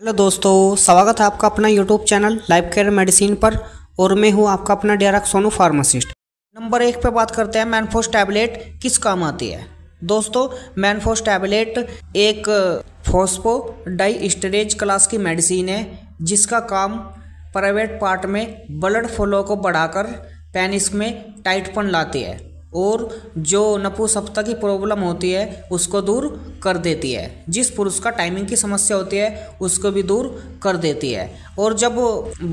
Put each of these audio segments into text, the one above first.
hello दोस्तों स्वागत है आपका अपना YouTube channel Life Care medicine पर और मैं हूं आपका अपना डेरक सोनू फार्मासिस्ट नंबर एक पे बात करते हैं मैनफोस टैबलेट किस काम आती है दोस्तों मैनफोस टैबलेट एक फोस्पो डाई स्टरेज क्लास की मेडिसिन है जिसका काम प्राइवेट पार्ट में ब्लड फ्लो को बढ़ाकर पैनिस में टाइटपन लाती है और जो नपुसप्ता की प्रॉब्लम होती है उसको दूर कर देती है जिस पुरुष का टाइमिंग की समस्या होती है उसको भी दूर कर देती है और जब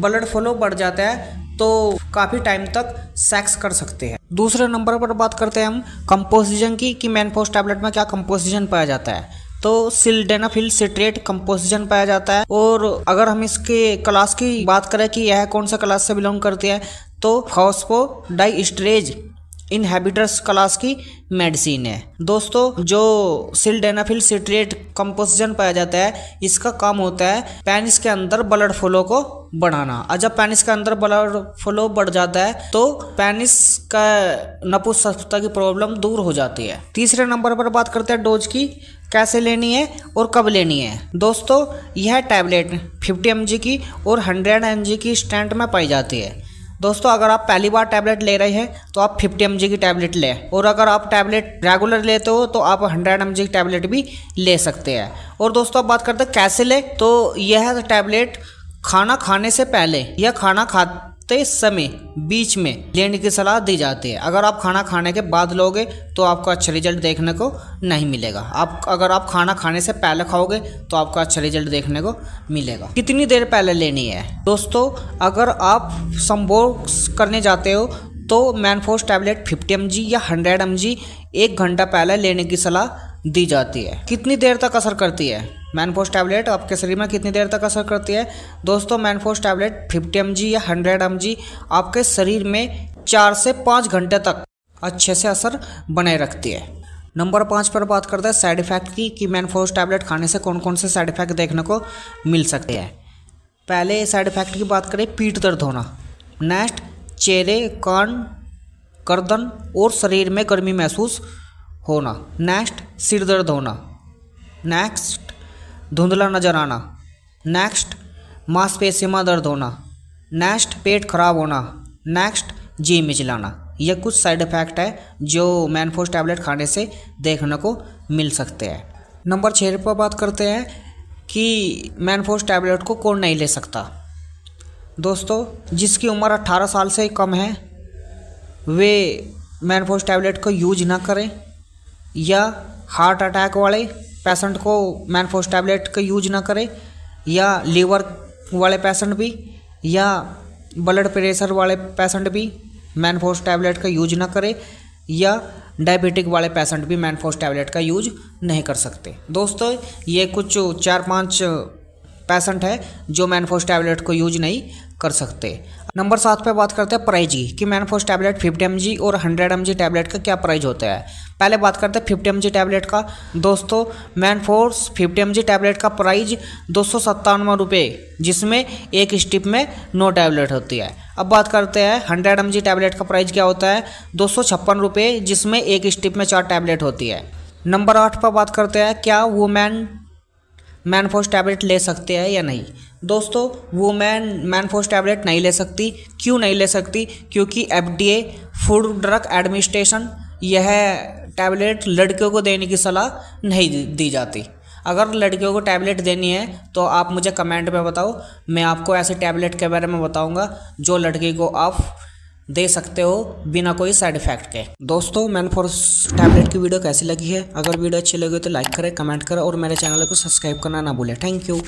ब्लड फ्लो बढ़ जाता है तो काफ़ी टाइम तक सेक्स कर सकते हैं दूसरे नंबर पर बात करते हैं हम कंपोजिशन की कि मैनफोस टैबलेट में क्या कंपोजिशन पाया जाता है तो सिलडेनाफिल सिट्रेट कंपोजिशन पाया जाता है और अगर हम इसके क्लास की बात करें कि यह कौन सा क्लास से बिलोंग करती है तो फॉस्फो डाई इनहेबिटर्स क्लास की मेडिसिन है दोस्तों जो सिलडेनाफिल सिट्रेट कंपोजिशन पाया जाता है इसका काम होता है पैनिस के अंदर ब्लड फ्लो को बढ़ाना और जब पेनिस के अंदर ब्लड फ्लो बढ़ जाता है तो पैनिस का नपुसता की प्रॉब्लम दूर हो जाती है तीसरे नंबर पर बात करते हैं डोज की कैसे लेनी है और कब लेनी है दोस्तों यह टैबलेट 50 एम की और 100 एम की स्टैंड में पाई जाती है दोस्तों अगर आप पहली बार टैबलेट ले रहे हैं तो आप 50 एम की टैबलेट लें और अगर आप टैबलेट रेगुलर लेते हो तो आप 100 एम की टैबलेट भी ले सकते हैं और दोस्तों अब बात करते हैं कैसे लें तो यह टैबलेट खाना खाने से पहले या खाना खा इस समय बीच में लेने की सलाह दी जाती है अगर आप खाना खाने के बाद लोगे तो आपको अच्छा रिजल्ट देखने को नहीं मिलेगा आप अगर आप खाना खाने से पहले खाओगे तो आपको अच्छा रिजल्ट देखने को मिलेगा कितनी देर पहले लेनी है दोस्तों अगर आप संभोग करने जाते हो तो मैनफोर्स टैबलेट फिफ्टी एम या हंड्रेड एम एक घंटा पहले लेने की सलाह दी जाती है कितनी देर तक असर करती है मैनफोस टैबलेट आपके शरीर में कितनी देर तक असर करती है दोस्तों मैनफोस टैबलेट फिफ्टी एम या हंड्रेड एम आपके शरीर में चार से पाँच घंटे तक अच्छे से असर बनाए रखती है नंबर पाँच पर बात करते हैं साइड इफेक्ट की कि मैनफोस टैबलेट खाने से कौन कौन से साइड इफेक्ट देखने को मिल सकते हैं पहले साइड इफेक्ट की बात करें पीठ दर्द होना नेक्स्ट चेहरे कान गर्दन और शरीर में गर्मी महसूस होना नेक्स्ट सिर दर्द होना नेक्स्ट धुंधला नजर आना नेक्स्ट मांसपेशी में दर्द होना नेक्स्ट पेट खराब होना नेक्स्ट जी मिचलाना यह कुछ साइड इफ़ेक्ट है जो मैनफोस टैबलेट खाने से देखने को मिल सकते हैं नंबर छः पर बात करते हैं कि मैनफोस टैबलेट को कौन नहीं ले सकता दोस्तों जिसकी उम्र 18 साल से कम है वे मैनफोस टैबलेट को यूज ना करें या हार्ट अटैक वाले पेशेंट को मैनफोस टैबलेट का यूज ना करे या लीवर वाले पेशेंट भी या ब्लड प्रेशर वाले पेशेंट भी मैनफोस टैबलेट का यूज ना करे या डायबिटिक वाले पेशेंट भी मैनफोस टैबलेट का यूज नहीं कर सकते दोस्तों ये कुछ चार पांच पेशेंट है जो मैनफोस टैबलेट को यूज नहीं कर सकते नंबर सात पे बात करते हैं प्राइज की कि फोर्स टैबलेट फिफ्टी एम और हंड्रेड एम टैबलेट का क्या प्राइज होता है पहले बात करते हैं फिफ्टी एम टैबलेट का दोस्तों मैनफोर्स फिफ्टी एम टैबलेट का प्राइज दो सौ सत्तानवे रुपये जिसमें एक स्टिप में नौ टैबलेट होती है अब बात करते हैं हंड्रेड एम टैबलेट का प्राइज क्या होता है दो सौ छप्पन रुपये जिसमें एक स्टिप में चार टैबलेट होती है नंबर आठ पर बात करते हैं क्या वुमेन मैनफोस टैबलेट ले सकते हैं या नहीं दोस्तों वुमेन मैनफोस टैबलेट नहीं ले सकती क्यों नहीं ले सकती क्योंकि एफडीए फूड ड्रग एडमिनिस्ट्रेशन यह टैबलेट लड़कियों को देने की सलाह नहीं दी जाती अगर लड़कियों को टैबलेट देनी है तो आप मुझे कमेंट में बताओ मैं आपको ऐसे टैबलेट के बारे में बताऊँगा जो लड़की को आप दे सकते हो बिना कोई साइड इफेक्ट के दोस्तों मैन फॉर टैबलेट की वीडियो कैसी लगी है अगर वीडियो अच्छी लगी तो लाइक करें कमेंट करें और मेरे चैनल को सब्सक्राइब करना ना भूलें थैंक यू